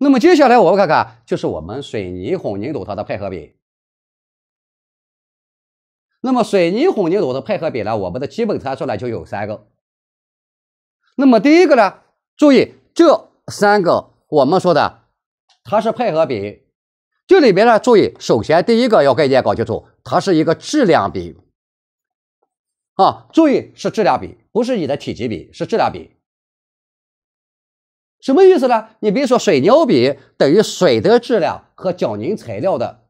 那么接下来我们看看，就是我们水泥混凝土它的配合比。那么水泥混凝土的配合比呢，我们的基本参数呢就有三个。那么第一个呢，注意这三个我们说的，它是配合比。这里边呢，注意首先第一个要概念搞清楚，它是一个质量比啊，注意是质量比，不是你的体积比，是质量比。什么意思呢？你比如说，水牛比等于水的质量和胶凝材料的。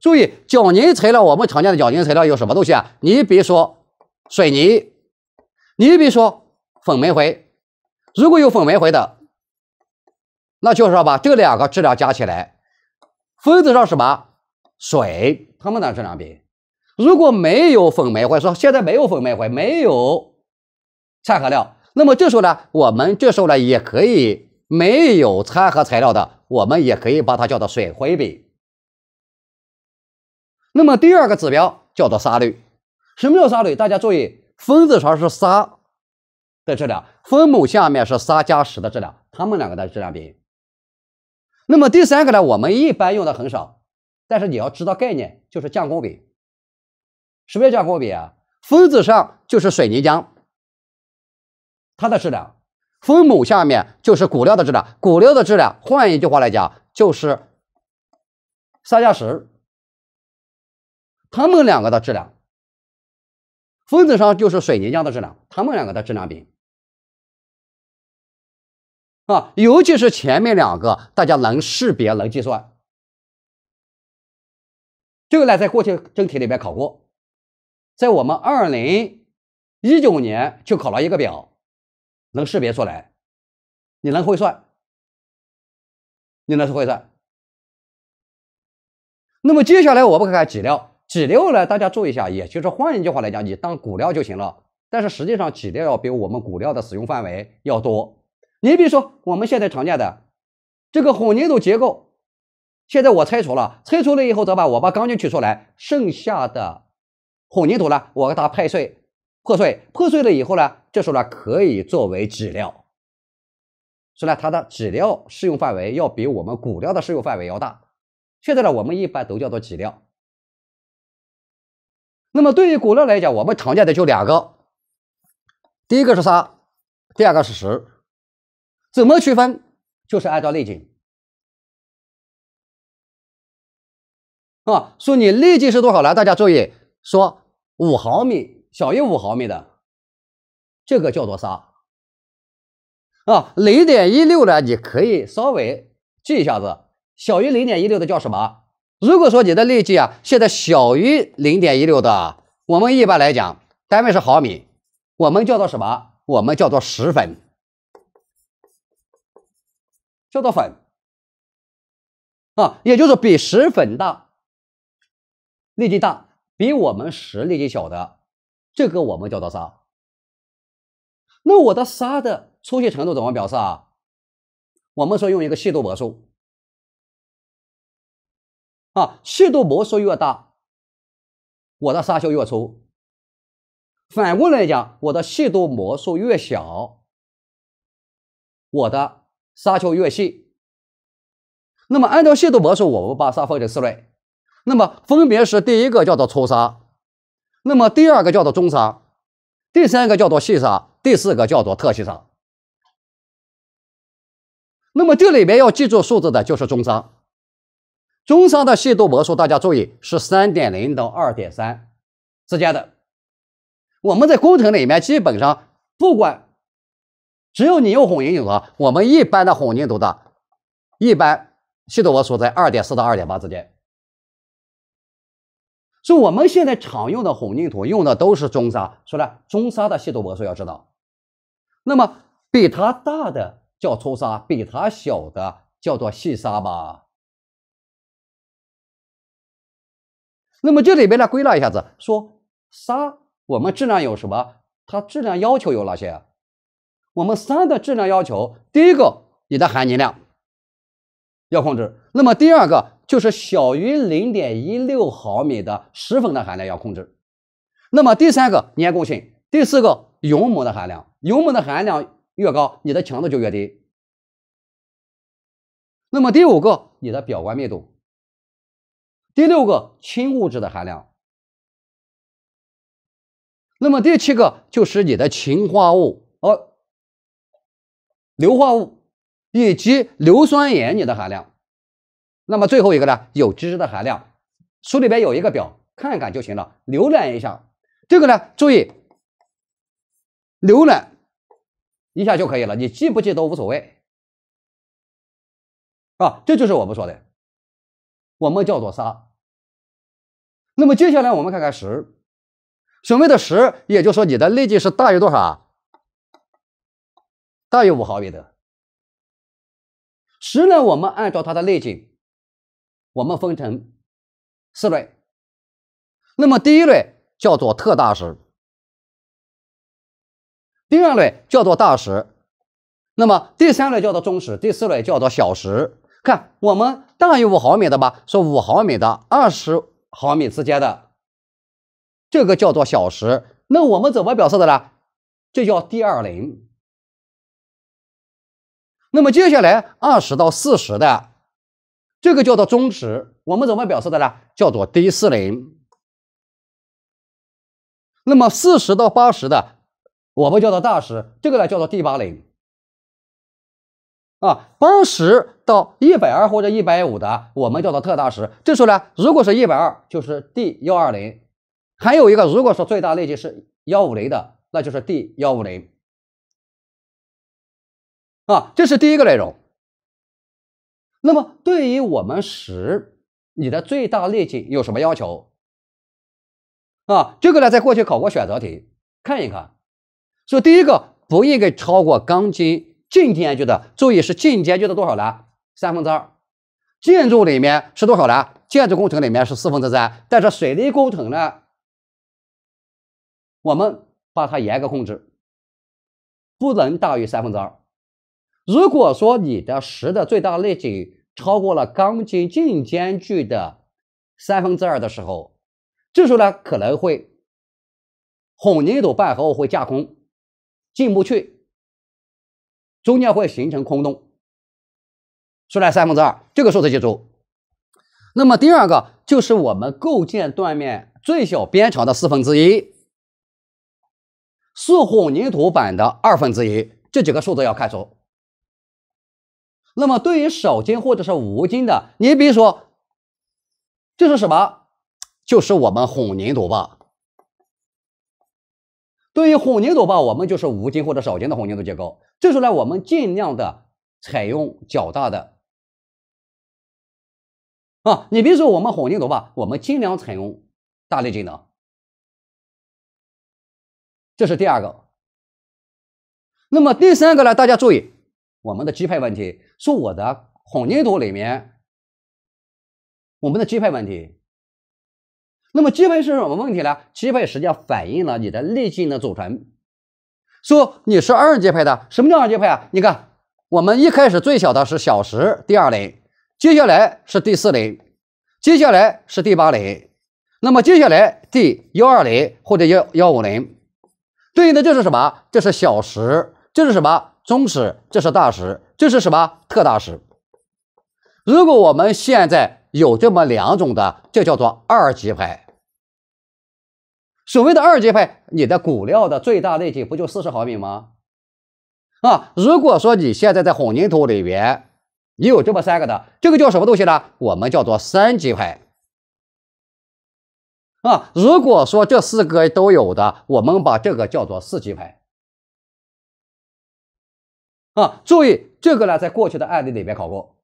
注意，胶凝材料，我们常见的胶凝材料有什么东西啊？你比如说水泥，你比如说粉煤灰。如果有粉煤灰的，那就是说把这两个质量加起来，分子上什么水它们的质量比。如果没有粉煤灰，说现在没有粉煤灰，没有掺合料。那么这时候呢，我们这时候呢也可以没有掺合材料的，我们也可以把它叫做水灰比。那么第二个指标叫做砂率。什么叫砂率？大家注意，分子上是砂的质量，分母下面是砂加石的质量，它们两个的质量比。那么第三个呢，我们一般用的很少，但是你要知道概念，就是浆工比。什么叫浆工比啊？分子上就是水泥浆。它的质量，分母下面就是骨料的质量，骨料的质量，换一句话来讲就是三加十，它们两个的质量，分子上就是水泥浆的质量，它们两个的质量比，啊，尤其是前面两个，大家能识别能计算，这个呢在过去真题里面考过，在我们二零一九年就考了一个表。能识别出来，你能会算，你能会算。那么接下来我们看看挤料，挤料呢，大家注意一下，也就是换一句话来讲，你当骨料就行了。但是实际上挤料要比我们骨料的使用范围要多。你比如说我们现在常见的这个混凝土结构，现在我拆除了，拆除了以后，得把我把钢筋取出来，剩下的混凝土呢，我给它拍碎。破碎破碎了以后呢，这时候呢可以作为纸料，所以呢它的纸料适用范围要比我们骨料的适用范围要大。现在呢我们一般都叫做纸料。那么对于骨料来讲，我们常见的就两个，第一个是砂，第二个是石。怎么区分？就是按照内径啊。说你内径是多少呢？大家注意，说五毫米。小于五毫米的，这个叫做啥？啊，零点一六的，你可以稍微记一下子。小于零点一六的叫什么？如果说你的粒径啊，现在小于零点一六的，我们一般来讲，单位是毫米，我们叫做什么？我们叫做石粉，叫做粉，啊，也就是比石粉大，粒径大，比我们石粒径小的。这个我们叫做沙。那我的沙的粗细程度怎么表示啊？我们说用一个细度模数。啊，细度模数越大，我的沙丘越粗。反过来讲，我的细度模数越小，我的沙丘越细。那么按照细度模数，我们把沙分成四类。那么分别是第一个叫做粗沙。那么第二个叫做中商，第三个叫做细商，第四个叫做特细商。那么这里面要记住数字的就是中商，中商的细度模数大家注意是三点零到二点三之间的。我们在工程里面基本上不管，只要你用混凝土啊，我们一般的混凝土的，一般细度模数在二点四到二点八之间。说我们现在常用的混凝土用的都是中砂，说了中砂的细度模数要知道。那么比它大的叫粗砂，比它小的叫做细砂吧。那么这里边呢，归纳一下子，说砂我们质量有什么？它质量要求有哪些？我们砂的质量要求，第一个，你的含泥量要控制。那么第二个。就是小于零点一六毫米的石粉的含量要控制。那么第三个粘固性，第四个油膜的含量，油膜的含量越高，你的强度就越低。那么第五个你的表观密度，第六个氢物质的含量。那么第七个就是你的氰化物、呃硫化物以及硫酸盐你的含量。那么最后一个呢？有知识的含量，书里边有一个表，看看就行了，浏览一下。这个呢，注意，浏览一下就可以了，你记不记都无所谓。啊，这就是我们说的，我们叫做仨。那么接下来我们看看十，所谓的十，也就说你的内径是大于多少啊？大于五毫米的。十呢，我们按照它的内径。我们分成四类，那么第一类叫做特大石，第二类叫做大石，那么第三类叫做中石，第四类叫做小石。看我们大于五毫米的吧，是五毫米的二十毫米之间的，这个叫做小石。那我们怎么表示的呢？这叫 D 二零。那么接下来二十到四十的。这个叫做中石，我们怎么表示的呢？叫做 D 四零。那么四十到八十的，我们叫做大石，这个呢叫做 D 八零。啊，八十到一百二或者一百五的，我们叫做特大石。这时候呢，如果是一百二就是 D 幺二零，还有一个如果说最大内径是幺五零的，那就是 D 幺五零。啊，这是第一个内容。那么对于我们十，你的最大面径有什么要求？啊，这个呢，在过去考过选择题，看一看。所以第一个不应该超过钢筋近间距的，注意是近间距的多少呢？三分之二。建筑里面是多少呢？建筑工程里面是四分之三，但是水利工程呢，我们把它严格控制，不能大于三分之二。如果说你的石的最大内径超过了钢筋净间距的三分之二的时候，这时候呢可能会混凝土拌合物会架空，进不去，中间会形成空洞。出来三分之二这个数字记住。那么第二个就是我们构建断面最小边长的四分之一，是混凝土板的二分之一，这几个数字要看出。那么，对于少筋或者是无筋的，你比如说，就是什么，就是我们混凝土吧。对于混凝土吧，我们就是无筋或者少筋的混凝土结构。这时候呢，我们尽量的采用较大的啊，你比如说我们混凝土吧，我们尽量采用大力径的。这是第二个。那么第三个呢，大家注意。我们的基配问题，说我的混凝土里面，我们的基配问题。那么基配是什么问题呢？基配实际上反映了你的粒径的组成。说你是二级配的，什么叫二级配啊？你看，我们一开始最小的是小石第二类，接下来是第四类，接下来是第八类，那么接下来第幺二零或者幺幺五零，对应的就是什么？这是小石，这是什么？中石，这是大石，这是什么？特大石。如果我们现在有这么两种的，就叫做二级牌。所谓的二级牌，你的骨料的最大内径不就四十毫米吗？啊，如果说你现在在混凝土里边，你有这么三个的，这个叫什么东西呢？我们叫做三级牌。啊，如果说这四个都有的，我们把这个叫做四级牌。啊！注意这个呢，在过去的案例里面考过。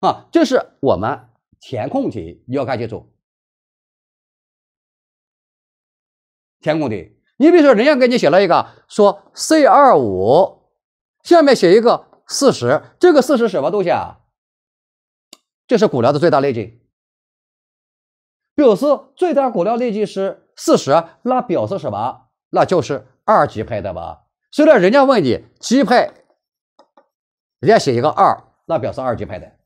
啊，这是我们填空题，你要看清楚。填空题，你比如说，人家给你写了一个说 C 二五，下面写一个四十，这个四十什么东西啊？这是骨料的最大内径，表示最大骨料内径是四十，那表示什么？那就是。二级派的吧，所以呢，人家问你基派，人家写一个二，那表示二级派的。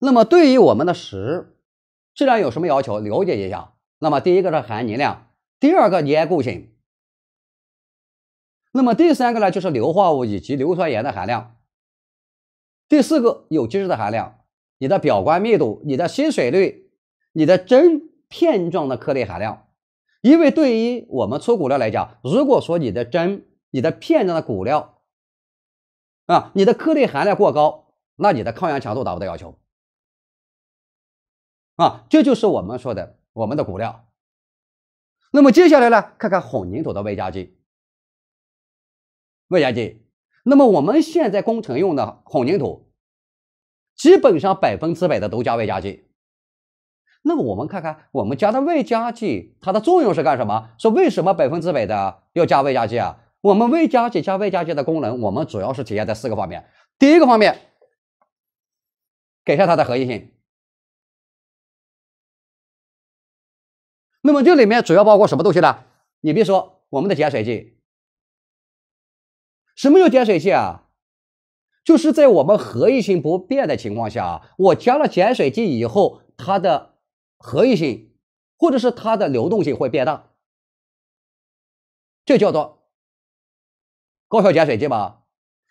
那么对于我们的石质量有什么要求？了解一下。那么第一个是含泥量，第二个粘固性。那么第三个呢，就是硫化物以及硫酸盐的含量。第四个有机质的含量，你的表观密度，你的吸水率，你的针片状的颗粒含量。因为对于我们粗骨料来讲，如果说你的针、你的片状的骨料，啊，你的颗粒含量过高，那你的抗氧强度达不到要求，啊，这就是我们说的我们的骨料。那么接下来呢，看看混凝土的外加剂。外加剂，那么我们现在工程用的混凝土，基本上百分之百的都加外加剂。那么我们看看我们加的外加剂，它的作用是干什么？说为什么百分之百的要加外加剂啊？我们外加剂加外加剂的功能，我们主要是体现在四个方面。第一个方面，改善它的合一性。那么这里面主要包括什么东西呢？你别说我们的减水剂。什么叫减水剂啊？就是在我们合一性不变的情况下，我加了减水剂以后，它的合一性，或者是它的流动性会变大，这叫做高效减水剂吧。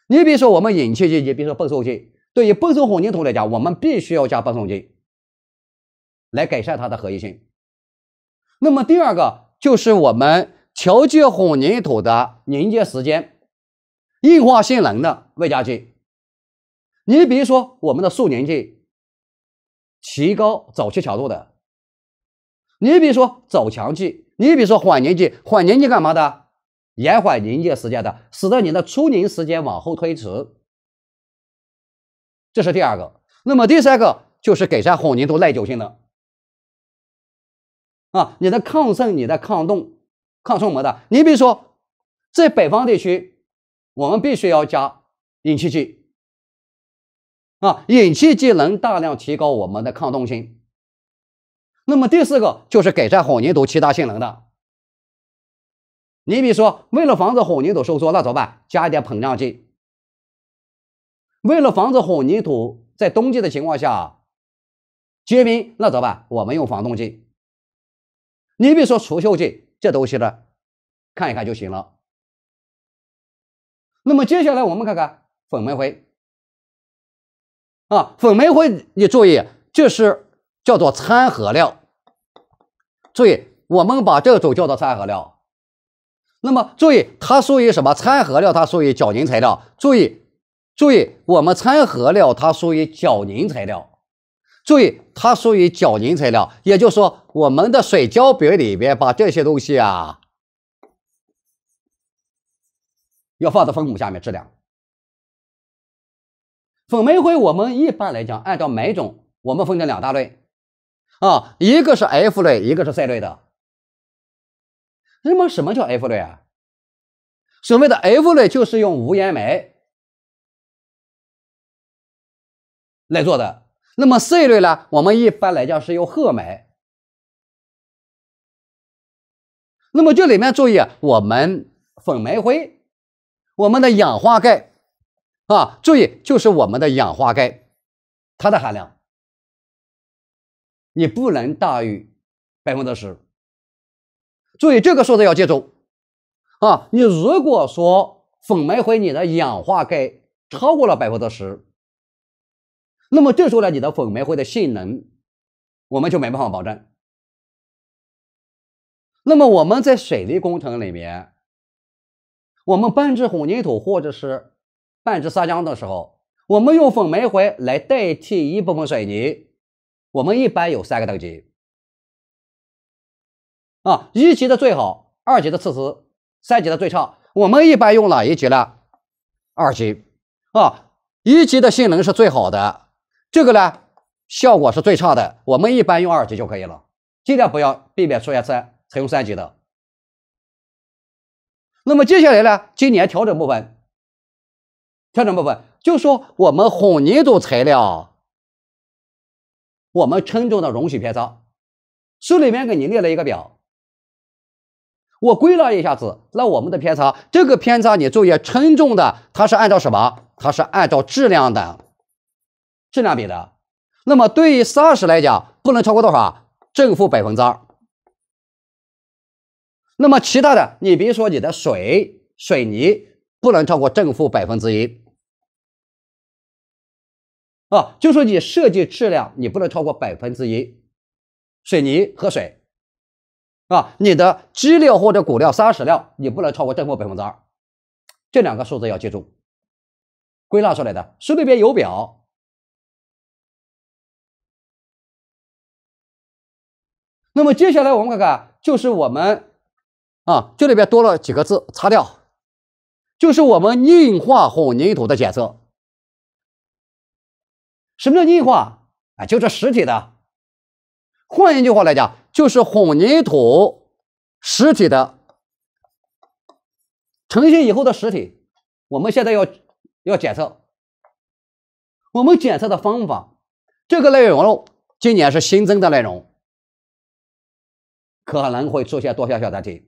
你比如说我们引气剂，比如说泵送剂，对于泵送混凝土来讲，我们必须要加泵送剂，来改善它的合一性。那么第二个就是我们调节混凝土的凝结时间、硬化性能的外加剂。你比如说我们的速凝剂，提高早期强度的。你比如说走强剂，你比如说缓凝剂，缓凝剂干嘛的？延缓凝结时间的，使得你的出凝时间往后推迟。这是第二个。那么第三个就是改善混凝土耐久性能。啊，你的抗渗、你的抗冻、抗冲磨的。你比如说，在北方地区，我们必须要加引气剂。啊，引气剂能大量提高我们的抗冻性。那么第四个就是改善混凝土其他性能的，你比如说为了防止混凝土收缩，那怎么办？加一点膨胀剂。为了防止混凝土在冬季的情况下结冰，那怎么办？我们用防冻剂。你比如说除锈剂这东西呢，看一看就行了。那么接下来我们看看粉煤灰。啊，粉煤灰你注意，这是。叫做掺合料，注意，我们把这种叫做掺合料。那么，注意它属于什么？掺合料它属于搅凝材料。注意，注意我们掺合料它属于搅凝材料。注意，它属于搅凝材料。也就是说，我们的水胶比里边把这些东西啊，要放在分母下面质量。粉煤灰我们一般来讲，按照每种我们分成两大类。啊，一个是 F 类，一个是 C 类的。那么什么叫 F 类啊？所谓的 F 类就是用无烟煤来做的。那么 C 类呢，我们一般来讲是由褐煤。那么这里面注意，我们粉煤灰，我们的氧化钙啊，注意就是我们的氧化钙，它的含量。你不能大于百分之十，注意这个数字要记住啊！你如果说粉煤灰你的氧化钙超过了百分之十，那么这时候呢，你的粉煤灰的性能我们就没办法保证。那么我们在水利工程里面，我们拌制混凝土或者是拌制砂浆的时候，我们用粉煤灰来代替一部分水泥。我们一般有三个等级，啊，一级的最好，二级的次之，三级的最差。我们一般用哪一级呢？二级啊，一级的性能是最好的，这个呢效果是最差的。我们一般用二级就可以了，尽量不要避免出现三，采用三级的。那么接下来呢？今年调整部分，调整部分就说我们混凝土材料。我们称重的容许偏差，书里面给你列了一个表。我归纳一下子，那我们的偏差，这个偏差你注意，称重的它是按照什么？它是按照质量的，质量比的。那么对于沙石来讲，不能超过多少？正负百分之二。那么其他的，你比如说你的水、水泥，不能超过正负百分之一。啊，就说你设计质量，你不能超过百分之一水泥和水，啊，你的基料或者骨料、砂石料，你不能超过正负百分之二，这两个数字要记住。归纳出来的，书里边有表。那么接下来我们看看，就是我们啊，这里边多了几个字，擦掉，就是我们硬化混凝土的检测。什么叫硬化啊？就这实体的。换一句话来讲，就是混凝土实体的成型以后的实体，我们现在要要检测。我们检测的方法，这个内容今年是新增的内容，可能会出现多选选择题。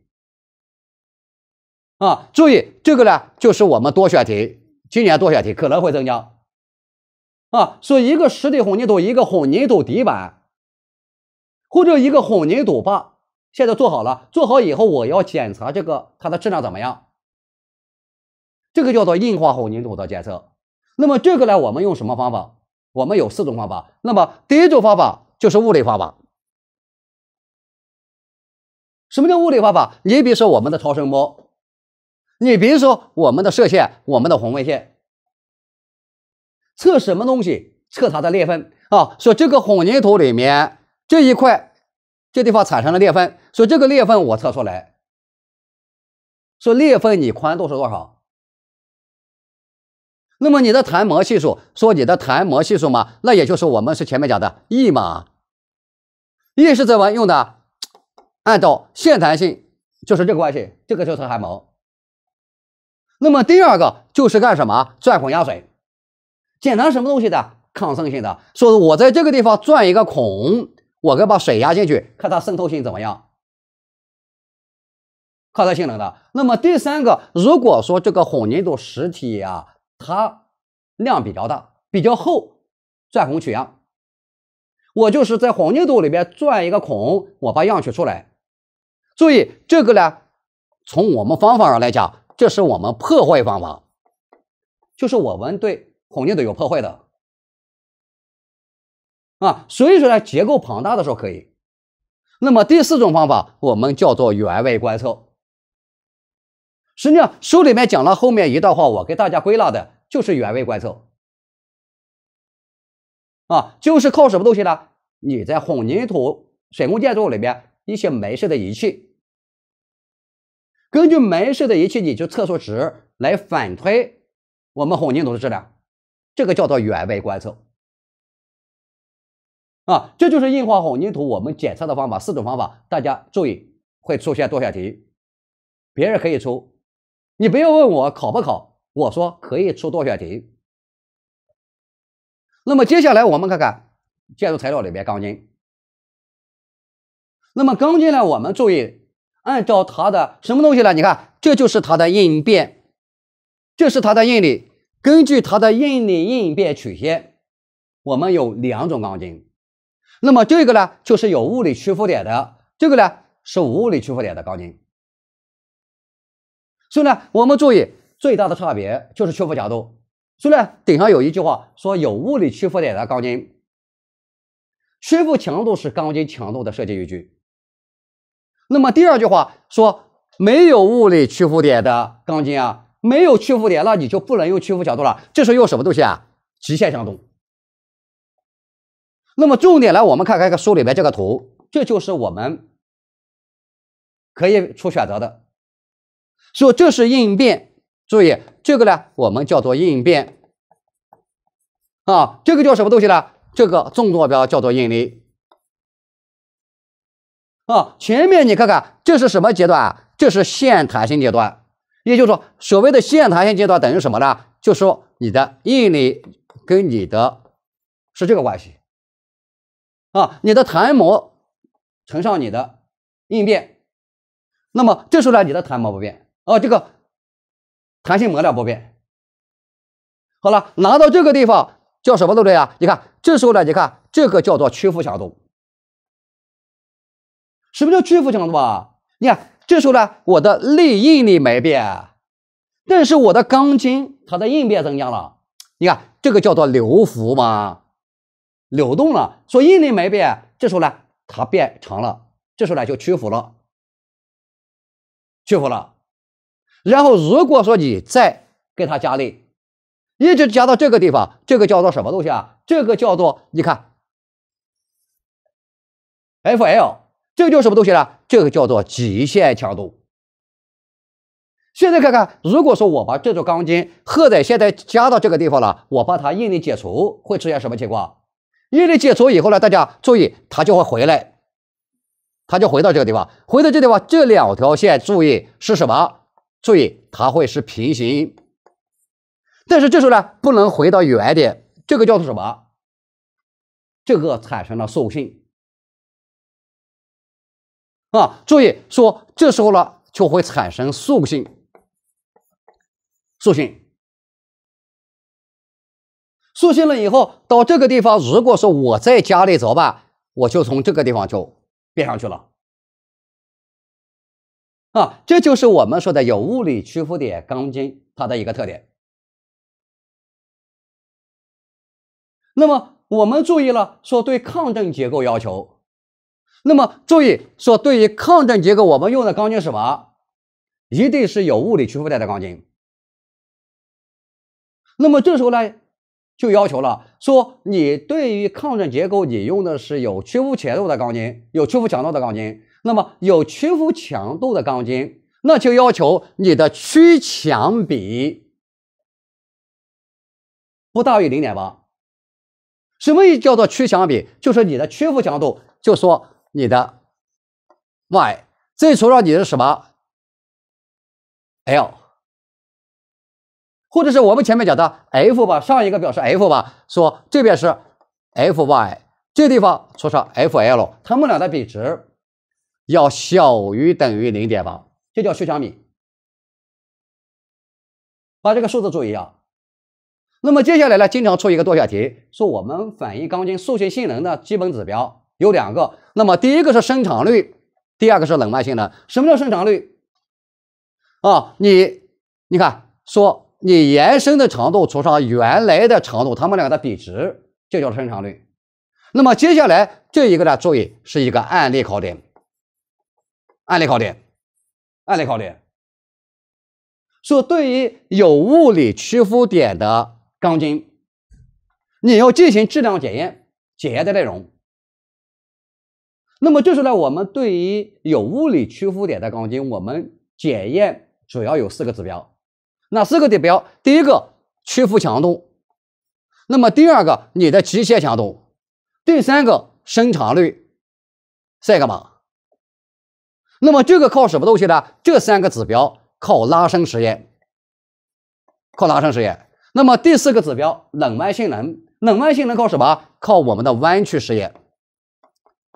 啊，注意这个呢，就是我们多选题，今年多选题可能会增加。啊，说一个实体混凝土，一个混凝土底板，或者一个混凝土坝，现在做好了，做好以后我要检查这个它的质量怎么样，这个叫做硬化混凝土的检测。那么这个呢，我们用什么方法？我们有四种方法。那么第一种方法就是物理方法。什么叫物理方法？你比如说我们的超声波，你比如说我们的射线，我们的红外线。测什么东西？测它的裂缝啊！说这个混凝土里面这一块，这地方产生了裂缝，说这个裂缝我测出来，说裂缝你宽度是多少？那么你的弹模系数，说你的弹模系数嘛，那也就是我们是前面讲的 E 嘛，E 是怎么用的？按照线弹性就是这个关系，这个就是弹模。那么第二个就是干什么？钻孔压水。检查什么东西的抗渗性的？说我在这个地方钻一个孔，我该把水压进去，看它渗透性怎么样，抗它性能的。那么第三个，如果说这个混凝土实体啊，它量比较大、比较厚，钻孔取样，我就是在混凝土里边钻一个孔，我把样取出来。注意这个呢，从我们方法上来讲，这是我们破坏方法，就是我们对。混凝土有破坏的啊，所以说呢，结构庞大的时候可以。那么第四种方法我们叫做原位观测。实际上书里面讲了后面一段话，我给大家归纳的就是原位观测啊，就是靠什么东西呢？你在混凝土、水工建筑里面一些埋设的仪器，根据埋设的仪器，你就测数值来反推我们混凝土的质量。这个叫做远位观测啊，这就是硬化混凝土我们检测的方法四种方法，大家注意会出现多选题，别人可以出，你不要问我考不考，我说可以出多选题。那么接下来我们看看建筑材料里面钢筋，那么钢筋呢，我们注意按照它的什么东西呢？你看，这就是它的应变，这是它的应力。根据它的应力应变曲线，我们有两种钢筋。那么这个呢，就是有物理屈服点的；这个呢，是无物理屈服点的钢筋。所以呢，我们注意最大的差别就是屈服角度。所以呢，顶上有一句话说：有物理屈服点的钢筋屈服强度是钢筋强度的设计依据。那么第二句话说：没有物理屈服点的钢筋啊。没有屈服点，那你就不能用屈服角度了。这时候用什么东西啊？极限向度。那么重点来，我们看看书里面这个图，这就是我们可以出选择的。说这是应变，注意这个呢，我们叫做应变啊。这个叫什么东西呢？这个纵坐标叫做应力啊。前面你看看，这是什么阶段啊？这是线弹性阶段。也就是说，所谓的线弹性阶段等于什么呢？就说你的应力跟你的，是这个关系啊。你的弹膜乘上你的应变，那么这时候呢，你的弹膜不变啊，这个弹性模量不变。好了，拿到这个地方叫什么都对啊？你看，这时候呢，你看这个叫做屈服强度。什么叫屈服强度啊？你看。这时候呢，我的内应力没变，但是我的钢筋它的应变增加了。你看，这个叫做流幅嘛，流动了，所以应力没变。这时候呢，它变长了，这时候呢就屈服了，屈服了。然后如果说你再给它加力，一直加到这个地方，这个叫做什么东西啊？这个叫做你看，F L。这个叫什么东西呢？这个叫做极限强度。现在看看，如果说我把这座钢筋荷载现在加到这个地方了，我把它应力解除，会出现什么情况？应力解除以后呢？大家注意，它就会回来，它就回到这个地方，回到这地方，这两条线注意是什么？注意，它会是平行。但是这时候呢，不能回到原点，这个叫做什么？这个产生了塑性。啊，注意说这时候呢就会产生塑性，塑性，塑性了以后到这个地方，如果说我在家里怎么办？我就从这个地方就变上去了。啊，这就是我们说的有物理屈服点钢筋它的一个特点。那么我们注意了，说对抗震结构要求。那么注意说，对于抗震结构，我们用的钢筋什么？一定是有物理屈服带的钢筋。那么这时候呢，就要求了说，你对于抗震结构，你用的是有屈服强度的钢筋，有屈服强度的钢筋，那么有屈服强度的钢筋，那就要求你的屈强比不大于零点八。什么叫做屈强比？就是你的屈服强度，就说。你的 y，再除上你的什么 l，或者是我们前面讲的 f 吧，上一个表示 f 吧，说这边是 fy，这地方除上 fl，它们俩的比值要小于等于0.8，这叫虚强比。把这个数字注意啊。那么接下来呢，经常出一个多选题，说我们反映钢筋塑性性能的基本指标。有两个，那么第一个是伸长率，第二个是冷脉性能。什么叫伸长率？啊，你，你看，说你延伸的长度除上原来的长度，它们两个的比值就叫伸长率。那么接下来这一个呢，注意是一个案例考点，案例考点，案例考点。说对于有物理屈服点的钢筋，你要进行质量检验，检验的内容。那么就是呢，我们对于有物理屈服点的钢筋，我们检验主要有四个指标。哪四个指标？第一个屈服强度。那么第二个你的极限强度。第三个伸长率，西干嘛？那么这个靠什么东西呢？这三个指标靠拉伸实验，靠拉伸实验。那么第四个指标冷弯性能，冷弯性能靠什么？靠我们的弯曲实验。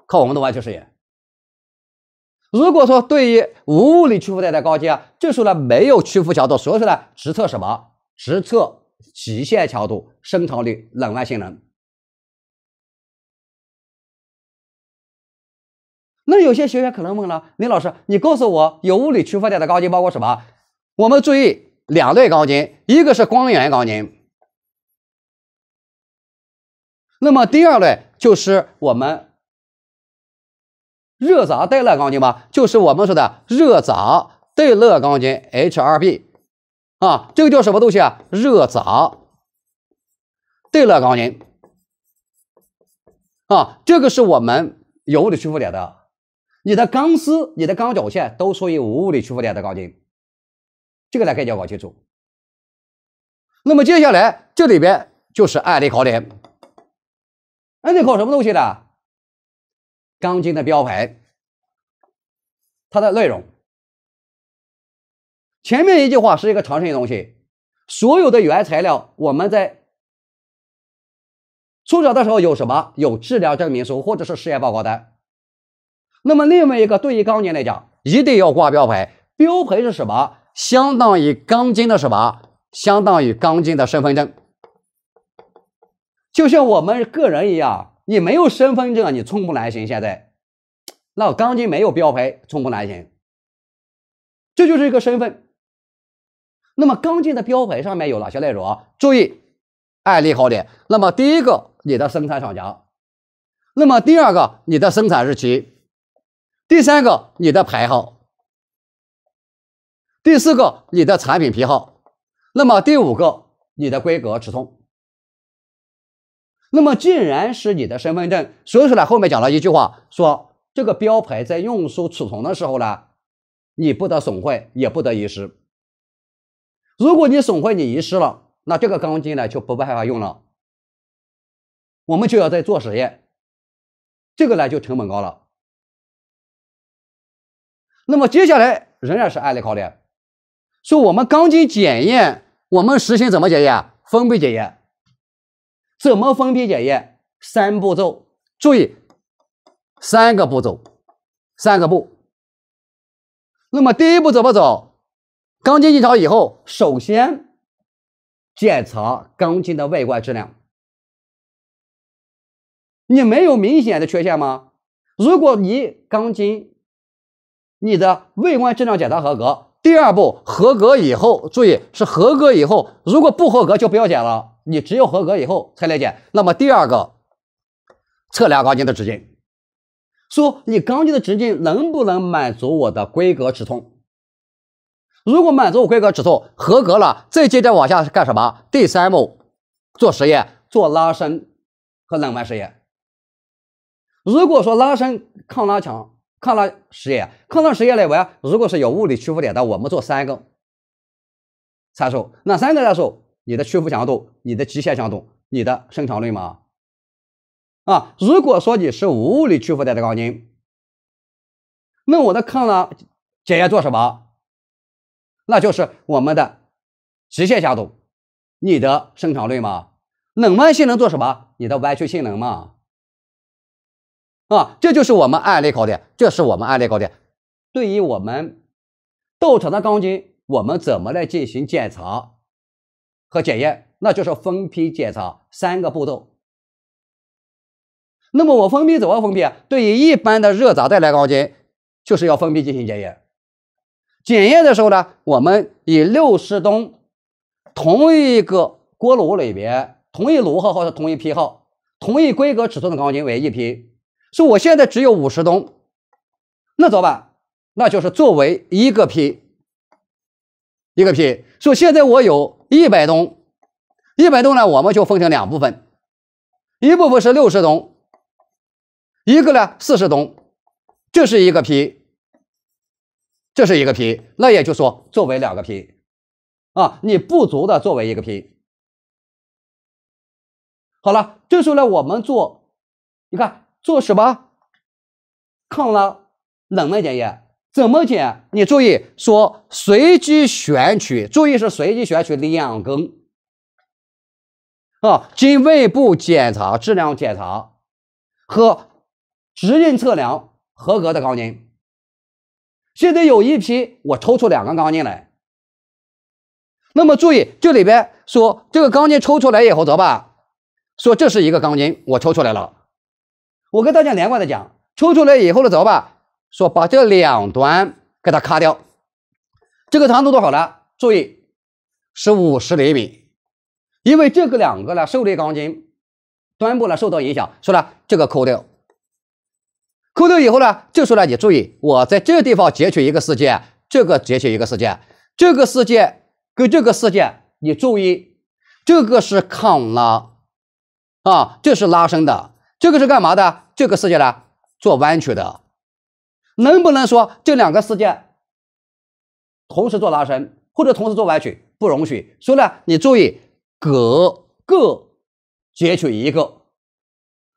靠我们的完全视验。如果说对于无物理屈服带的钢筋，这时候呢没有屈服强度，所以说呢直测什么？直测极限强度、伸长率、冷弯性能。那有些学员可能问了，李老师，你告诉我有物理屈服带的钢筋包括什么？我们注意两类钢筋，一个是光源钢筋，那么第二类就是我们。热轧带肋钢筋吧，就是我们说的热轧带肋钢筋 HRB 啊，这个叫什么东西啊？热轧带肋钢筋啊，这个是我们有物理屈服点的，你的钢丝、你的钢绞线都属于无物理屈服点的钢筋，这个大概一要搞清楚。那么接下来这里边就是案例考点，案例考什么东西呢？钢筋的标牌，它的内容，前面一句话是一个常识性东西。所有的原材料我们在出厂的时候有什么？有质量证明书或者是试验报告单。那么另外一个，对于钢筋来讲，一定要挂标牌。标牌是什么？相当于钢筋的什么？相当于钢筋的身份证，就像我们个人一样。你没有身份证你寸步难行现在。那钢筋没有标牌，寸步难行。这就是一个身份。那么钢筋的标牌上面有哪些内容啊？注意案例考点。那么第一个，你的生产厂家。那么第二个，你的生产日期。第三个，你的牌号。第四个，你的产品批号。那么第五个，你的规格尺寸。那么，既然是你的身份证，所以说呢，后面讲了一句话，说这个标牌在运输储存的时候呢，你不得损坏，也不得遗失。如果你损坏，你遗失了，那这个钢筋呢就不办法用了。我们就要再做实验，这个呢就成本高了。那么接下来仍然是案例考点，说我们钢筋检验，我们实行怎么检验？分贝检验。怎么封闭检验？三步骤，注意三个步骤，三个步。那么第一步怎么走？钢筋进场以后，首先检查钢筋的外观质量。你没有明显的缺陷吗？如果你钢筋你的外观质量检查合格。第二步合格以后，注意是合格以后，如果不合格就不要剪了。你只有合格以后才来剪。那么第二个，测量钢筋的直径，说你钢筋的直径能不能满足我的规格尺寸？如果满足规格尺寸，合格了，再接着往下干什么？第三步做实验，做拉伸和冷弯实验。如果说拉伸抗拉强。抗拉实验，抗拉实验里边，如果是有物理屈服点的，我们做三个参数，哪三个参数？你的屈服强度、你的极限强度、你的伸长率吗？啊，如果说你是无物理屈服点的钢筋，那我的抗拉检验做什么？那就是我们的极限强度、你的伸长率吗？冷弯性能做什么？你的弯曲性能吗？啊，这就是我们案例考点，这是我们案例考点。对于我们到场的钢筋，我们怎么来进行检查和检验？那就是分批检查三个步骤。那么我分批怎么分批？对于一般的热轧带来钢筋，就是要分批进行检验。检验的时候呢，我们以六十吨同一个锅炉里边同一炉号或者同一批号、同一规格尺寸的钢筋为一批。说我现在只有五十吨，那怎么办？那就是作为一个 P。一个 P。说现在我有一百吨，一百吨呢，我们就分成两部分，一部分是六十吨，一个呢四十吨，这是一个 P，这是一个 P。那也就说，作为两个 P，啊，你不足的作为一个 P。好了，这时候呢，我们做，你看。做什么抗拉冷弯检验？怎么检？你注意说随机选取，注意是随机选取两根啊，经胃部检查、质量检查和直径测量合格的钢筋。现在有一批，我抽出两根钢筋来。那么注意这里边说这个钢筋抽出来以后，怎么办？说这是一个钢筋，我抽出来了。我跟大家连贯的讲，抽出来以后呢，怎么办？说把这两端给它咔掉，这个长度多少呢？注意是五十厘米，因为这个两个呢，受力钢筋端部呢受到影响，说呢这个扣掉，扣掉以后呢，就说呢，你注意，我在这地方截取一个事件，这个截取一个事件，这个事件跟这个事件，你注意，这个是抗拉啊，这是拉伸的。这个是干嘛的？这个事件呢，做弯曲的，能不能说这两个事件同时做拉伸或者同时做弯曲？不容许。所以呢，你注意，各各截取一个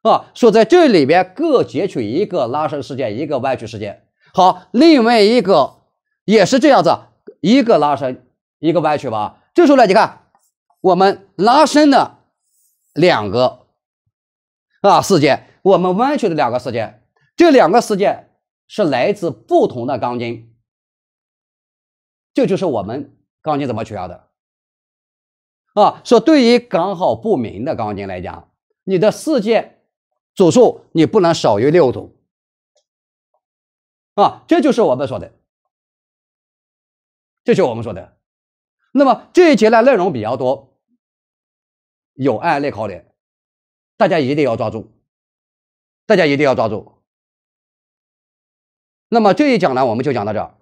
啊，说在这里边各截取一个拉伸事件，一个弯曲事件。好，另外一个也是这样子，一个拉伸，一个弯曲吧。这时候呢，你看我们拉伸的两个。啊，四件，我们弯曲的两个四件，这两个四件是来自不同的钢筋，这就是我们钢筋怎么取样的啊。说对于刚好不明的钢筋来讲，你的四件组数你不能少于六组啊，这就是我们说的，这就是我们说的。那么这一节的内容比较多，有案例考点。大家一定要抓住，大家一定要抓住。那么这一讲呢，我们就讲到这儿。